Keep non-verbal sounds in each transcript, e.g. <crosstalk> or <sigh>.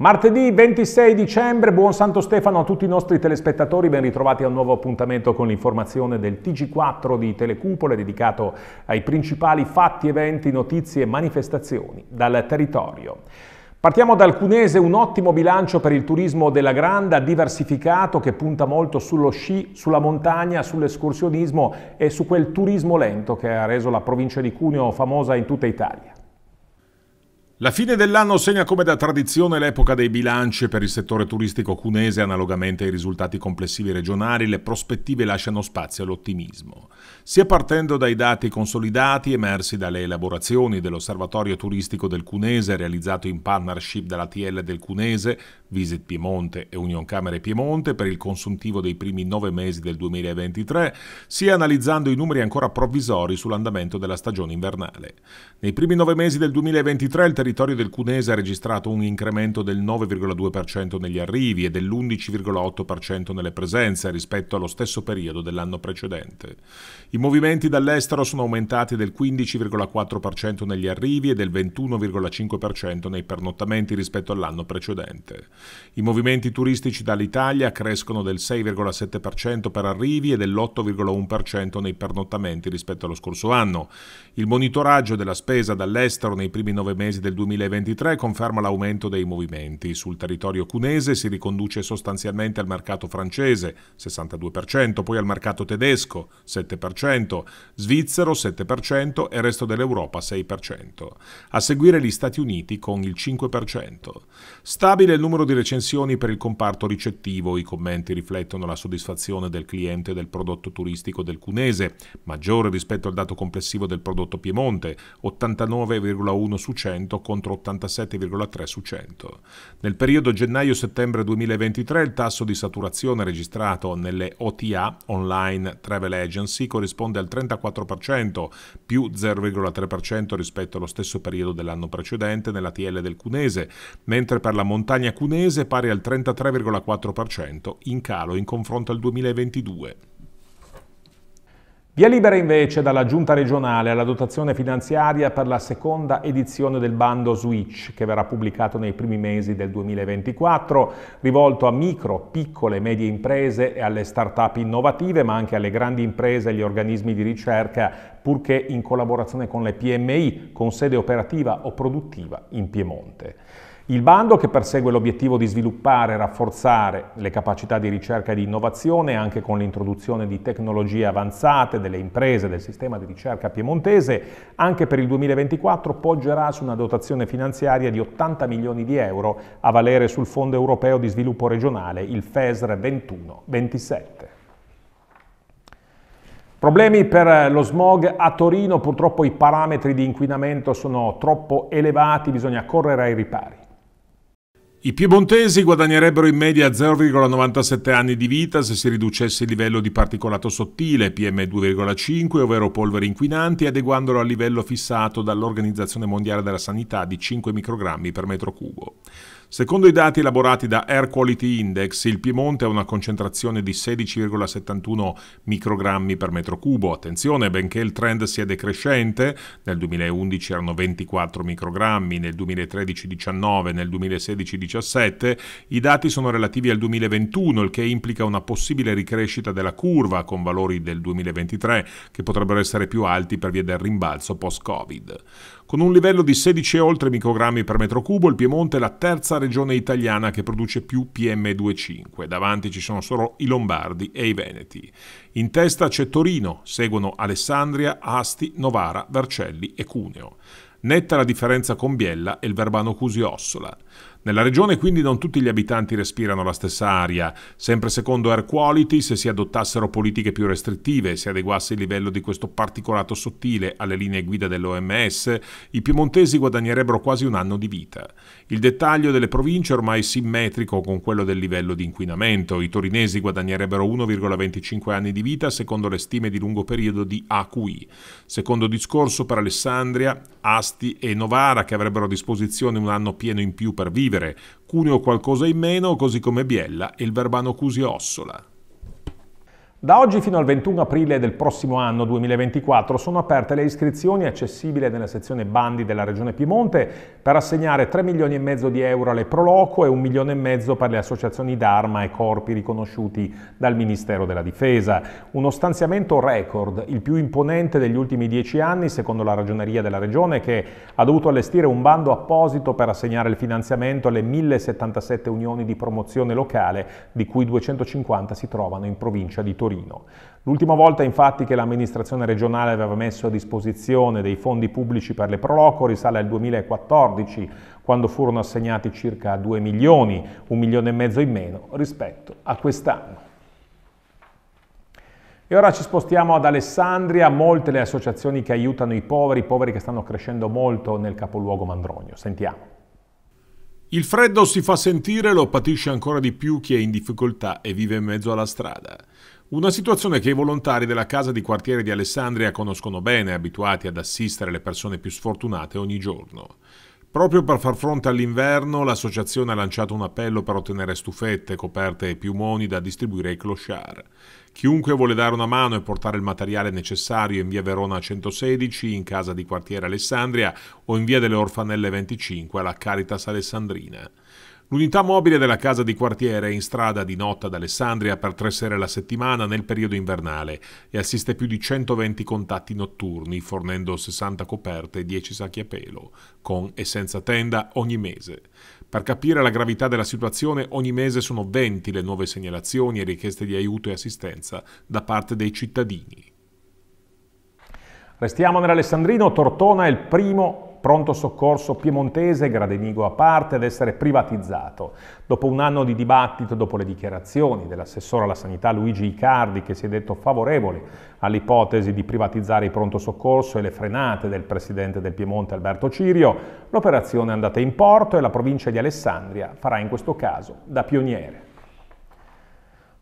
Martedì 26 dicembre, buon Santo Stefano a tutti i nostri telespettatori, ben ritrovati a un nuovo appuntamento con l'informazione del TG4 di Telecupole dedicato ai principali fatti, eventi, notizie e manifestazioni dal territorio. Partiamo dal Cunese, un ottimo bilancio per il turismo della Granda, diversificato, che punta molto sullo sci, sulla montagna, sull'escursionismo e su quel turismo lento che ha reso la provincia di Cuneo famosa in tutta Italia. La fine dell'anno segna come da tradizione l'epoca dei bilanci per il settore turistico cunese, analogamente ai risultati complessivi regionali, le prospettive lasciano spazio all'ottimismo. Sia partendo dai dati consolidati emersi dalle elaborazioni dell'Osservatorio turistico del Cunese realizzato in partnership dalla TL del Cunese, Visit Piemonte e Union Camere Piemonte per il consuntivo dei primi nove mesi del 2023, sia analizzando i numeri ancora provvisori sull'andamento della stagione invernale. Nei primi nove mesi del 2023 il territorio del Cunese ha registrato un incremento del 9,2% negli arrivi e dell'11,8% nelle presenze rispetto allo stesso periodo dell'anno precedente. I movimenti dall'estero sono aumentati del 15,4% negli arrivi e del 21,5% nei pernottamenti rispetto all'anno precedente. I movimenti turistici dall'Italia crescono del 6,7% per arrivi e dell'8,1% nei pernottamenti rispetto allo scorso anno. Il monitoraggio della spesa dall'estero nei primi nove mesi del 2023 conferma l'aumento dei movimenti. Sul territorio cunese si riconduce sostanzialmente al mercato francese, 62%, poi al mercato tedesco, 7%, svizzero, 7% e resto dell'Europa, 6%. A seguire gli Stati Uniti con il 5%. Stabile il numero di di recensioni per il comparto ricettivo, i commenti riflettono la soddisfazione del cliente del prodotto turistico del Cunese, maggiore rispetto al dato complessivo del prodotto Piemonte, 89,1 su 100 contro 87,3 su 100. Nel periodo gennaio-settembre 2023 il tasso di saturazione registrato nelle OTA, Online Travel Agency, corrisponde al 34%, più 0,3% rispetto allo stesso periodo dell'anno precedente nella TL del Cunese, mentre per la montagna Cunese mese pari al 33,4%, in calo in confronto al 2022. Via libera invece dalla Giunta regionale alla dotazione finanziaria per la seconda edizione del bando Switch che verrà pubblicato nei primi mesi del 2024, rivolto a micro, piccole e medie imprese e alle start-up innovative, ma anche alle grandi imprese e agli organismi di ricerca, purché in collaborazione con le PMI, con sede operativa o produttiva in Piemonte. Il bando che persegue l'obiettivo di sviluppare e rafforzare le capacità di ricerca e di innovazione anche con l'introduzione di tecnologie avanzate delle imprese del sistema di ricerca piemontese, anche per il 2024 poggerà su una dotazione finanziaria di 80 milioni di euro a valere sul Fondo Europeo di Sviluppo Regionale, il FESR 21-27. Problemi per lo smog a Torino, purtroppo i parametri di inquinamento sono troppo elevati, bisogna correre ai ripari. I piemontesi guadagnerebbero in media 0,97 anni di vita se si riducesse il livello di particolato sottile PM2,5, ovvero polveri inquinanti, adeguandolo al livello fissato dall'Organizzazione Mondiale della Sanità di 5 microgrammi per metro cubo. Secondo i dati elaborati da Air Quality Index, il Piemonte ha una concentrazione di 16,71 microgrammi per metro cubo. Attenzione, benché il trend sia decrescente, nel 2011 erano 24 microgrammi, nel 2013 19, nel 2016 17, i dati sono relativi al 2021, il che implica una possibile ricrescita della curva con valori del 2023 che potrebbero essere più alti per via del rimbalzo post-Covid. Con un livello di 16 e oltre microgrammi per metro cubo, il Piemonte è la terza regione italiana che produce più PM2,5, davanti ci sono solo i Lombardi e i Veneti. In testa c'è Torino, seguono Alessandria, Asti, Novara, Vercelli e Cuneo. Netta la differenza con Biella e il Verbano Cusi Ossola. Nella regione quindi non tutti gli abitanti respirano la stessa aria. Sempre secondo Air Quality, se si adottassero politiche più restrittive, e si adeguasse il livello di questo particolato sottile alle linee guida dell'OMS, i piemontesi guadagnerebbero quasi un anno di vita. Il dettaglio delle province è ormai simmetrico con quello del livello di inquinamento. I torinesi guadagnerebbero 1,25 anni di vita secondo le stime di lungo periodo di AQI. Secondo discorso per Alessandria, Asti e Novara che avrebbero a disposizione un anno pieno in più per vivere, Cuneo qualcosa in meno, così come Biella e il Verbano Cusi Ossola. Da oggi fino al 21 aprile del prossimo anno 2024 sono aperte le iscrizioni accessibili nella sezione bandi della Regione Piemonte per assegnare 3 milioni e mezzo di euro alle Proloco e 1 milione e mezzo per le associazioni d'arma e corpi riconosciuti dal Ministero della Difesa. Uno stanziamento record, il più imponente degli ultimi dieci anni secondo la Ragioneria della Regione che ha dovuto allestire un bando apposito per assegnare il finanziamento alle 1077 unioni di promozione locale di cui 250 si trovano in provincia di Torino. Torino. L'ultima volta infatti che l'amministrazione regionale aveva messo a disposizione dei fondi pubblici per le Proloco risale al 2014, quando furono assegnati circa 2 milioni, un milione e mezzo in meno rispetto a quest'anno. E ora ci spostiamo ad Alessandria, molte le associazioni che aiutano i poveri, i poveri che stanno crescendo molto nel capoluogo Mandronio. Sentiamo. Il freddo si fa sentire, lo patisce ancora di più chi è in difficoltà e vive in mezzo alla strada. Una situazione che i volontari della casa di quartiere di Alessandria conoscono bene, abituati ad assistere le persone più sfortunate ogni giorno. Proprio per far fronte all'inverno, l'associazione ha lanciato un appello per ottenere stufette, coperte e piumoni da distribuire ai clochard. Chiunque vuole dare una mano e portare il materiale necessario in via Verona 116, in casa di quartiere Alessandria o in via delle Orfanelle 25 alla Caritas Alessandrina. L'unità mobile della casa di quartiere è in strada di notte ad Alessandria per tre sere alla settimana nel periodo invernale e assiste più di 120 contatti notturni, fornendo 60 coperte e 10 sacchi a pelo, con e senza tenda ogni mese. Per capire la gravità della situazione, ogni mese sono 20 le nuove segnalazioni e richieste di aiuto e assistenza da parte dei cittadini. Restiamo nell'Alessandrino, Tortona è il primo pronto soccorso piemontese, Gradenigo a parte, ad essere privatizzato. Dopo un anno di dibattito, dopo le dichiarazioni dell'assessore alla sanità Luigi Icardi, che si è detto favorevole all'ipotesi di privatizzare il pronto soccorso e le frenate del presidente del Piemonte Alberto Cirio, l'operazione è andata in porto e la provincia di Alessandria farà in questo caso da pioniere.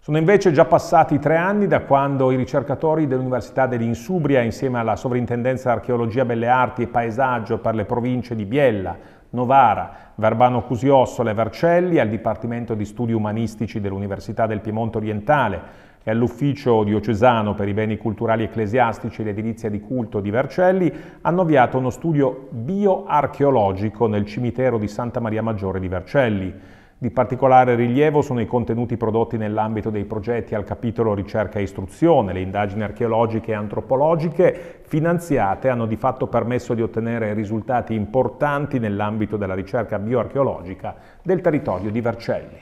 Sono invece già passati tre anni da quando i ricercatori dell'Università dell'Insubria, insieme alla Sovrintendenza Archeologia Belle Arti e Paesaggio per le province di Biella, Novara, Verbano Cusiossola e Vercelli, al Dipartimento di Studi Umanistici dell'Università del Piemonte Orientale e all'Ufficio Diocesano per i Beni Culturali Ecclesiastici e l'Edilizia di Culto di Vercelli, hanno avviato uno studio bioarcheologico nel cimitero di Santa Maria Maggiore di Vercelli. Di particolare rilievo sono i contenuti prodotti nell'ambito dei progetti al capitolo ricerca e istruzione. Le indagini archeologiche e antropologiche finanziate hanno di fatto permesso di ottenere risultati importanti nell'ambito della ricerca bioarcheologica del territorio di Vercelli.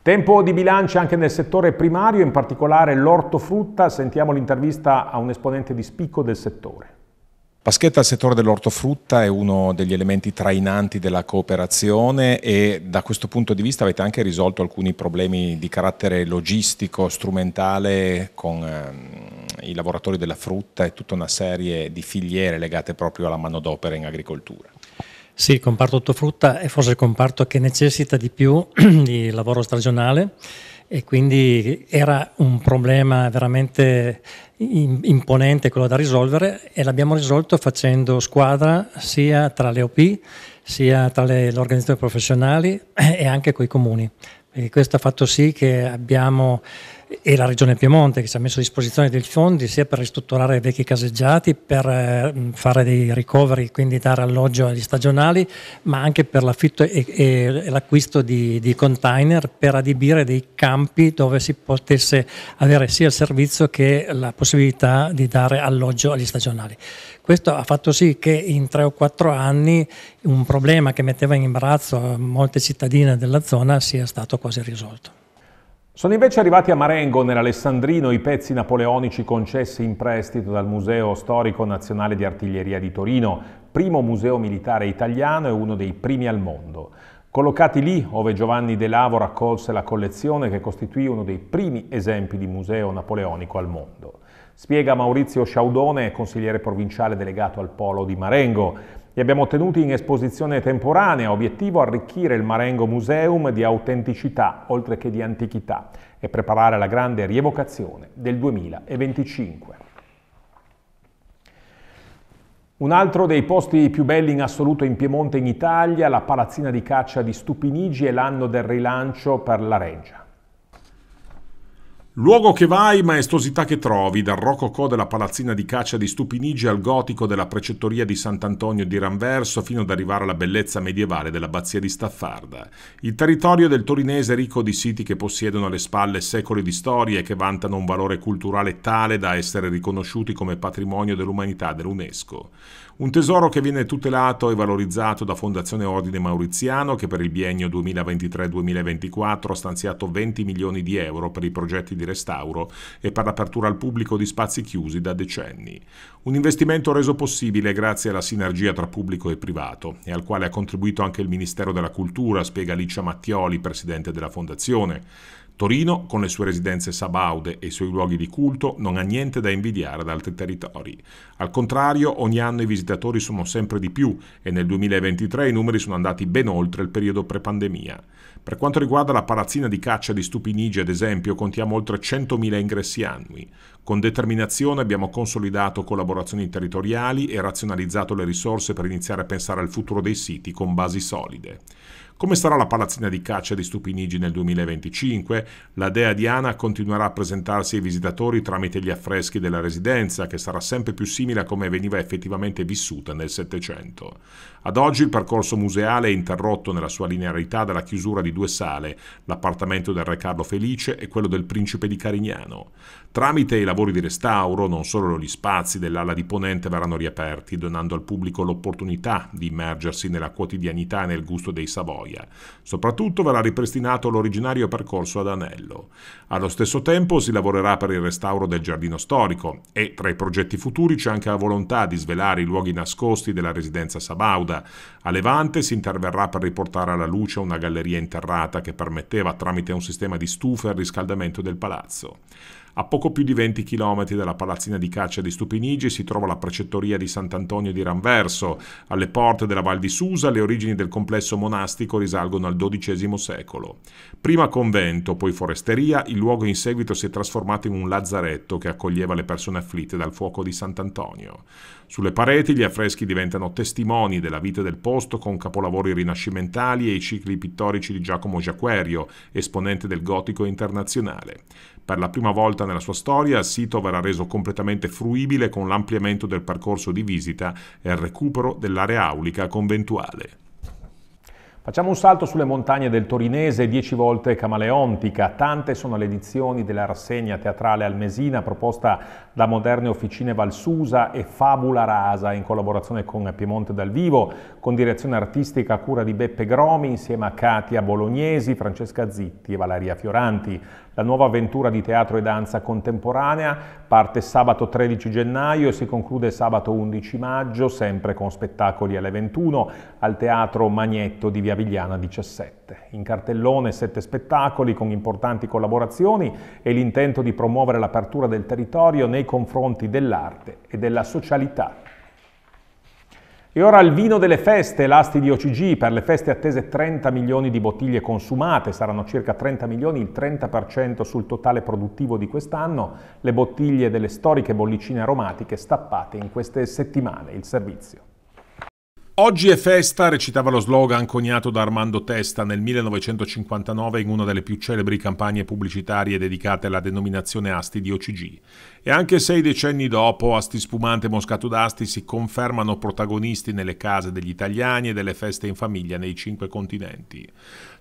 Tempo di bilancia anche nel settore primario, in particolare l'ortofrutta. Sentiamo l'intervista a un esponente di spicco del settore. Paschetta al settore dell'ortofrutta è uno degli elementi trainanti della cooperazione e da questo punto di vista avete anche risolto alcuni problemi di carattere logistico, strumentale con eh, i lavoratori della frutta e tutta una serie di filiere legate proprio alla manodopera in agricoltura. Sì, il comparto ortofrutta è forse il comparto che necessita di più <clears throat> di lavoro stagionale e quindi era un problema veramente imponente quello da risolvere e l'abbiamo risolto facendo squadra sia tra le OP sia tra le, organizzazioni professionali <clears throat> e anche con i comuni. E questo ha fatto sì che abbiamo e la Regione Piemonte che si è messo a disposizione dei fondi sia per ristrutturare vecchi caseggiati, per eh, fare dei ricoveri, quindi dare alloggio agli stagionali, ma anche per l'affitto e, e l'acquisto di, di, container per adibire dei campi dove si potesse avere sia il servizio che la possibilità di dare alloggio agli stagionali. Questo ha fatto sì che in tre o quattro anni un problema che metteva in imbarazzo molte cittadine della zona sia stato quasi risolto. Sono invece arrivati a Marengo, nell'Alessandrino, i pezzi napoleonici concessi in prestito dal Museo Storico Nazionale di Artiglieria di Torino, primo museo militare italiano e uno dei primi al mondo. Collocati lì, ove Giovanni De Lavo raccolse la collezione che costituì uno dei primi esempi di museo napoleonico al mondo. Spiega Maurizio Sciaudone, consigliere provinciale delegato al Polo di Marengo. Li abbiamo tenuti in esposizione temporanea, obiettivo arricchire il Marengo Museum di autenticità oltre che di antichità e preparare la grande rievocazione del 2025. Un altro dei posti più belli in assoluto in Piemonte in Italia, la palazzina di caccia di Stupinigi, è l'anno del rilancio per la Reggia. Luogo che vai, maestosità che trovi, dal rococò della palazzina di caccia di Stupinigi al gotico della precettoria di Sant'Antonio di Ranverso fino ad arrivare alla bellezza medievale dell'abbazia di Staffarda. Il territorio del torinese è ricco di siti che possiedono alle spalle secoli di storie e che vantano un valore culturale tale da essere riconosciuti come patrimonio dell'umanità dell'UNESCO. Un tesoro che viene tutelato e valorizzato da Fondazione Ordine Mauriziano che per il biennio 2023-2024 ha stanziato 20 milioni di euro per i progetti di restauro e per l'apertura al pubblico di spazi chiusi da decenni. Un investimento reso possibile grazie alla sinergia tra pubblico e privato e al quale ha contribuito anche il Ministero della Cultura, spiega Licia Mattioli, presidente della Fondazione. Torino, con le sue residenze sabaude e i suoi luoghi di culto, non ha niente da invidiare ad altri territori. Al contrario, ogni anno i visitatori sono sempre di più e nel 2023 i numeri sono andati ben oltre il periodo pre-pandemia. Per quanto riguarda la palazzina di caccia di Stupinigi, ad esempio, contiamo oltre 100.000 ingressi annui. Con determinazione abbiamo consolidato collaborazioni territoriali e razionalizzato le risorse per iniziare a pensare al futuro dei siti con basi solide. Come sarà la palazzina di caccia di Stupinigi nel 2025? La dea Diana continuerà a presentarsi ai visitatori tramite gli affreschi della residenza, che sarà sempre più simile a come veniva effettivamente vissuta nel Settecento. Ad oggi il percorso museale è interrotto nella sua linearità dalla chiusura di due sale, l'appartamento del re Carlo Felice e quello del principe di Carignano. Tramite i lavori di restauro non solo gli spazi dell'ala di Ponente verranno riaperti, donando al pubblico l'opportunità di immergersi nella quotidianità e nel gusto dei Savoia. Soprattutto verrà ripristinato l'originario percorso ad anello. Allo stesso tempo si lavorerà per il restauro del giardino storico e tra i progetti futuri c'è anche la volontà di svelare i luoghi nascosti della residenza Sabauda. A Levante si interverrà per riportare alla luce una galleria interna serrata che permetteva tramite un sistema di stufe il riscaldamento del palazzo. A poco più di 20 km dalla palazzina di caccia di Stupinigi si trova la precettoria di Sant'Antonio di Ranverso. Alle porte della Val di Susa le origini del complesso monastico risalgono al XII secolo. Prima convento, poi foresteria, il luogo in seguito si è trasformato in un lazzaretto che accoglieva le persone afflitte dal fuoco di Sant'Antonio. Sulle pareti gli affreschi diventano testimoni della vita del posto con capolavori rinascimentali e i cicli pittorici di Giacomo Giaquerio, esponente del gotico internazionale. Per la prima volta nella sua storia il sito verrà reso completamente fruibile con l'ampliamento del percorso di visita e il recupero dell'area aulica conventuale. Facciamo un salto sulle montagne del Torinese, dieci volte camaleontica. Tante sono le edizioni della rassegna teatrale Almesina proposta da Moderne Officine Valsusa e Fabula Rasa in collaborazione con Piemonte dal Vivo, con direzione artistica a cura di Beppe Gromi insieme a Katia Bolognesi, Francesca Zitti e Valeria Fioranti. La nuova avventura di teatro e danza contemporanea parte sabato 13 gennaio e si conclude sabato 11 maggio, sempre con spettacoli alle 21 al Teatro Magnetto di Via Vigliana 17. In cartellone sette spettacoli con importanti collaborazioni e l'intento di promuovere l'apertura del territorio nei confronti dell'arte e della socialità. E ora il vino delle feste, l'asti di OCG, per le feste attese 30 milioni di bottiglie consumate, saranno circa 30 milioni, il 30% sul totale produttivo di quest'anno, le bottiglie delle storiche bollicine aromatiche stappate in queste settimane, il servizio. Oggi è festa, recitava lo slogan coniato da Armando Testa nel 1959 in una delle più celebri campagne pubblicitarie dedicate alla denominazione Asti di OCG. E anche sei decenni dopo, Asti Spumante e Moscato d'Asti si confermano protagonisti nelle case degli italiani e delle feste in famiglia nei cinque continenti.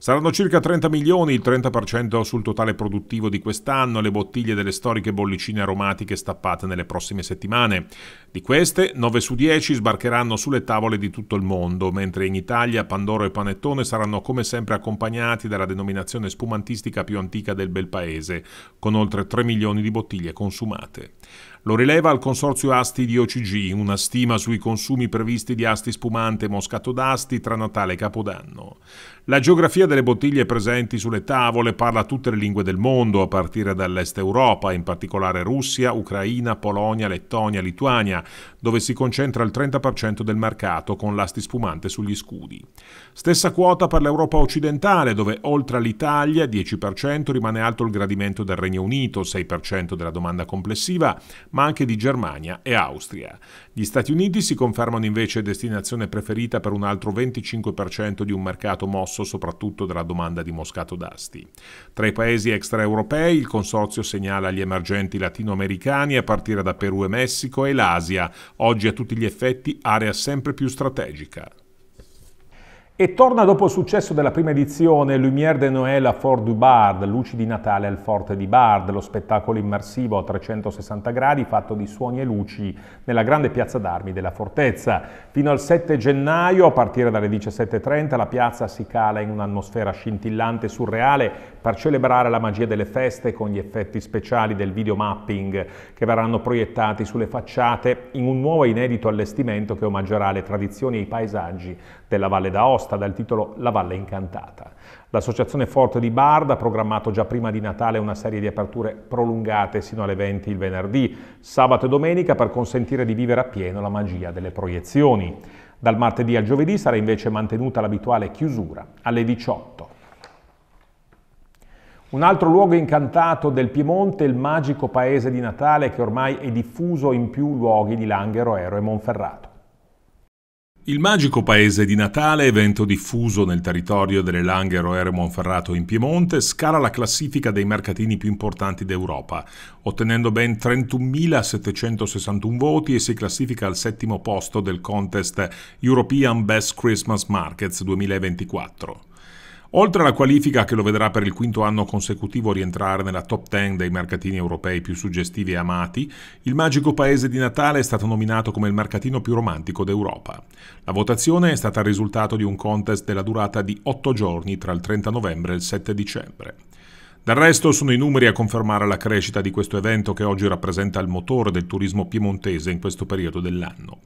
Saranno circa 30 milioni, il 30% sul totale produttivo di quest'anno, le bottiglie delle storiche bollicine aromatiche stappate nelle prossime settimane. Di queste, 9 su 10 sbarcheranno sulle tavole di tutto il mondo, mentre in Italia Pandoro e Panettone saranno come sempre accompagnati dalla denominazione spumantistica più antica del bel paese, con oltre 3 milioni di bottiglie consumate. Lo rileva il consorzio Asti di OCG, una stima sui consumi previsti di asti spumante moscato d'asti tra Natale e Capodanno. La geografia delle bottiglie presenti sulle tavole parla tutte le lingue del mondo, a partire dall'Est Europa, in particolare Russia, Ucraina, Polonia, Lettonia, Lituania, dove si concentra il 30% del mercato con l'asti spumante sugli scudi. Stessa quota per l'Europa occidentale, dove oltre all'Italia, 10%, rimane alto il gradimento del Regno Unito, 6% della domanda complessiva, ma anche di Germania e Austria. Gli Stati Uniti si confermano invece destinazione preferita per un altro 25% di un mercato mosso grosso soprattutto della domanda di moscato d'asti. Tra i paesi extraeuropei il consorzio segnala gli emergenti latinoamericani a partire da Perù e Messico e l'Asia, oggi a tutti gli effetti area sempre più strategica. E torna dopo il successo della prima edizione Lumière de Noël a Fort du Bard, Luci di Natale al Forte di Bard, lo spettacolo immersivo a 360 gradi fatto di suoni e luci nella grande piazza d'armi della fortezza. Fino al 7 gennaio, a partire dalle 17.30, la piazza si cala in un'atmosfera scintillante e surreale per celebrare la magia delle feste con gli effetti speciali del videomapping che verranno proiettati sulle facciate in un nuovo e inedito allestimento che omaggerà le tradizioni e i paesaggi della Valle d'Aosta dal titolo La Valle Incantata. L'associazione Forte di Bard ha programmato già prima di Natale una serie di aperture prolungate sino alle 20 il venerdì, sabato e domenica per consentire di vivere appieno la magia delle proiezioni. Dal martedì al giovedì sarà invece mantenuta l'abituale chiusura alle 18. Un altro luogo incantato del Piemonte è il magico paese di Natale che ormai è diffuso in più luoghi di Langhero, Ero e Monferrato. Il magico paese di Natale, evento diffuso nel territorio delle Langhero Ere Monferrato in Piemonte, scala la classifica dei mercatini più importanti d'Europa, ottenendo ben 31.761 voti e si classifica al settimo posto del contest European Best Christmas Markets 2024. Oltre alla qualifica che lo vedrà per il quinto anno consecutivo rientrare nella top 10 dei mercatini europei più suggestivi e amati, il magico paese di Natale è stato nominato come il mercatino più romantico d'Europa. La votazione è stata il risultato di un contest della durata di 8 giorni tra il 30 novembre e il 7 dicembre. Del resto sono i numeri a confermare la crescita di questo evento che oggi rappresenta il motore del turismo piemontese in questo periodo dell'anno.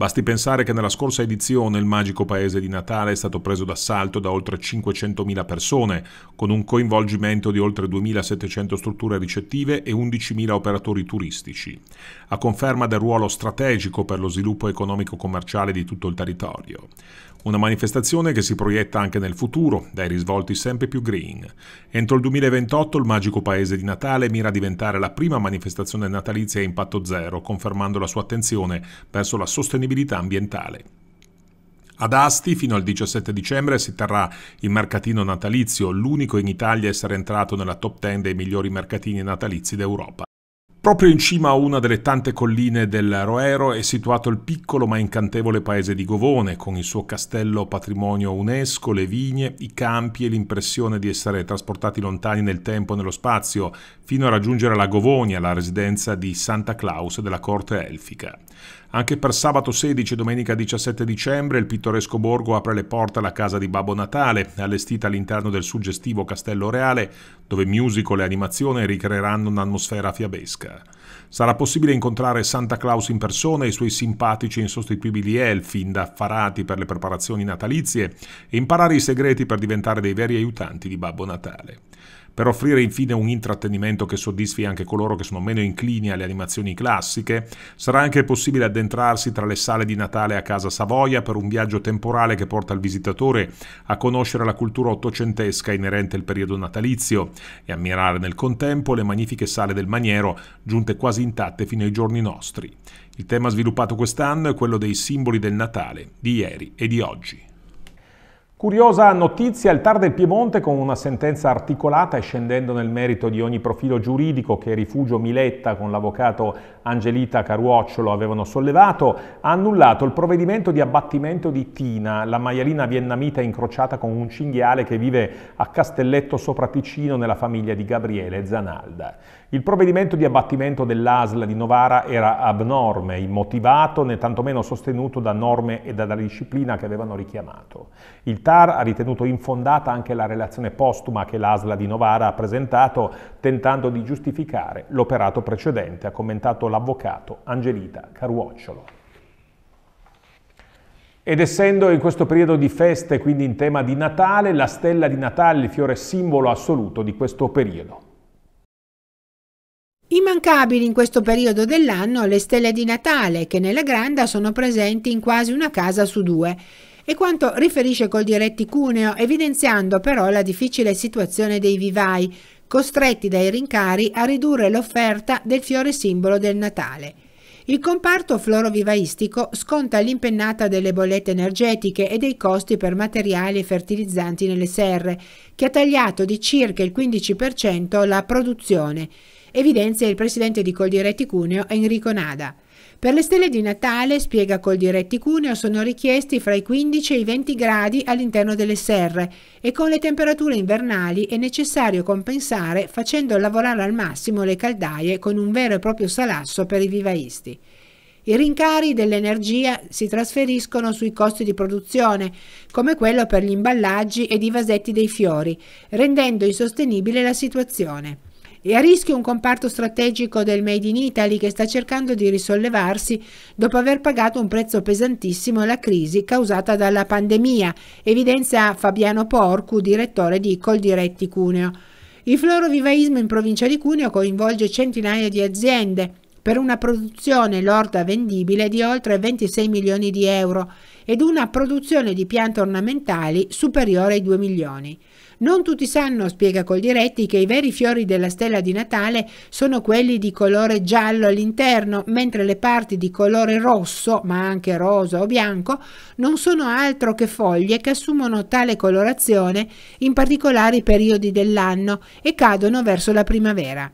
Basti pensare che nella scorsa edizione il magico paese di Natale è stato preso d'assalto da oltre 500.000 persone, con un coinvolgimento di oltre 2.700 strutture ricettive e 11.000 operatori turistici, a conferma del ruolo strategico per lo sviluppo economico-commerciale di tutto il territorio. Una manifestazione che si proietta anche nel futuro, dai risvolti sempre più green. Entro il 2028 il magico paese di Natale mira a diventare la prima manifestazione natalizia a impatto zero, confermando la sua attenzione verso la sostenibilità ambientale. Ad Asti fino al 17 dicembre si terrà il mercatino natalizio, l'unico in Italia a essere entrato nella top 10 dei migliori mercatini natalizi d'Europa. Proprio in cima a una delle tante colline del Roero è situato il piccolo ma incantevole paese di Govone, con il suo castello patrimonio UNESCO, le vigne, i campi e l'impressione di essere trasportati lontani nel tempo e nello spazio, fino a raggiungere la Govonia, la residenza di Santa Claus della corte elfica. Anche per sabato 16 e domenica 17 dicembre il pittoresco borgo apre le porte alla casa di Babbo Natale, allestita all'interno del suggestivo Castello Reale, dove musical e animazione ricreeranno un'atmosfera fiabesca. Sarà possibile incontrare Santa Claus in persona e i suoi simpatici e insostituibili elfi indaffarati per le preparazioni natalizie e imparare i segreti per diventare dei veri aiutanti di Babbo Natale per offrire infine un intrattenimento che soddisfi anche coloro che sono meno inclini alle animazioni classiche. Sarà anche possibile addentrarsi tra le sale di Natale a Casa Savoia per un viaggio temporale che porta il visitatore a conoscere la cultura ottocentesca inerente al periodo natalizio e ammirare nel contempo le magnifiche sale del Maniero, giunte quasi intatte fino ai giorni nostri. Il tema sviluppato quest'anno è quello dei simboli del Natale, di ieri e di oggi. Curiosa notizia il TAR del Piemonte con una sentenza articolata e scendendo nel merito di ogni profilo giuridico che Rifugio Miletta con l'avvocato Angelita Caruocciolo avevano sollevato, ha annullato il provvedimento di abbattimento di Tina, la maialina vietnamita incrociata con un cinghiale che vive a Castelletto sopra Ticino nella famiglia di Gabriele Zanalda. Il provvedimento di abbattimento dell'ASL di Novara era abnorme, immotivato né tantomeno sostenuto da norme e dalla disciplina che avevano richiamato. Il TAR ha ritenuto infondata anche la relazione postuma che l'ASLA di Novara ha presentato tentando di giustificare l'operato precedente, ha commentato l'avvocato Angelita Caruocciolo. Ed essendo in questo periodo di feste, quindi in tema di Natale, la stella di Natale, il fiore simbolo assoluto di questo periodo. Immancabili in questo periodo dell'anno le stelle di Natale, che nella Granda sono presenti in quasi una casa su due e quanto riferisce col diretti Cuneo, evidenziando però la difficile situazione dei vivai, costretti dai rincari a ridurre l'offerta del fiore simbolo del Natale. Il comparto florovivaistico sconta l'impennata delle bollette energetiche e dei costi per materiali e fertilizzanti nelle serre, che ha tagliato di circa il 15% la produzione, evidenzia il presidente di Coldiretti Cuneo Enrico Nada. Per le stelle di Natale, spiega col diretti Cuneo, sono richiesti fra i 15 e i 20 gradi all'interno delle serre e con le temperature invernali è necessario compensare facendo lavorare al massimo le caldaie con un vero e proprio salasso per i vivaisti. I rincari dell'energia si trasferiscono sui costi di produzione, come quello per gli imballaggi ed i vasetti dei fiori, rendendo insostenibile la situazione. È a rischio un comparto strategico del Made in Italy che sta cercando di risollevarsi dopo aver pagato un prezzo pesantissimo la crisi causata dalla pandemia, evidenzia Fabiano Porcu, direttore di Coldiretti Cuneo. Il florovivaismo in provincia di Cuneo coinvolge centinaia di aziende per una produzione lorda vendibile di oltre 26 milioni di euro ed una produzione di piante ornamentali superiore ai 2 milioni. Non tutti sanno, spiega Coldiretti, che i veri fiori della stella di Natale sono quelli di colore giallo all'interno, mentre le parti di colore rosso, ma anche rosa o bianco, non sono altro che foglie che assumono tale colorazione in particolari periodi dell'anno e cadono verso la primavera.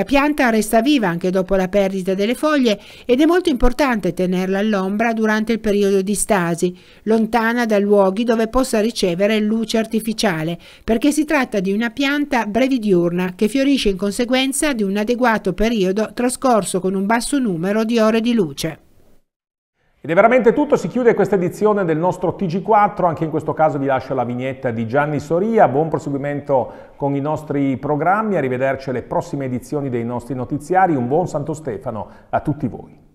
La pianta resta viva anche dopo la perdita delle foglie ed è molto importante tenerla all'ombra durante il periodo di stasi, lontana da luoghi dove possa ricevere luce artificiale, perché si tratta di una pianta brevidiurna che fiorisce in conseguenza di un adeguato periodo trascorso con un basso numero di ore di luce. Ed è veramente tutto, si chiude questa edizione del nostro TG4, anche in questo caso vi lascio la vignetta di Gianni Soria, buon proseguimento con i nostri programmi, arrivederci alle prossime edizioni dei nostri notiziari, un buon Santo Stefano a tutti voi.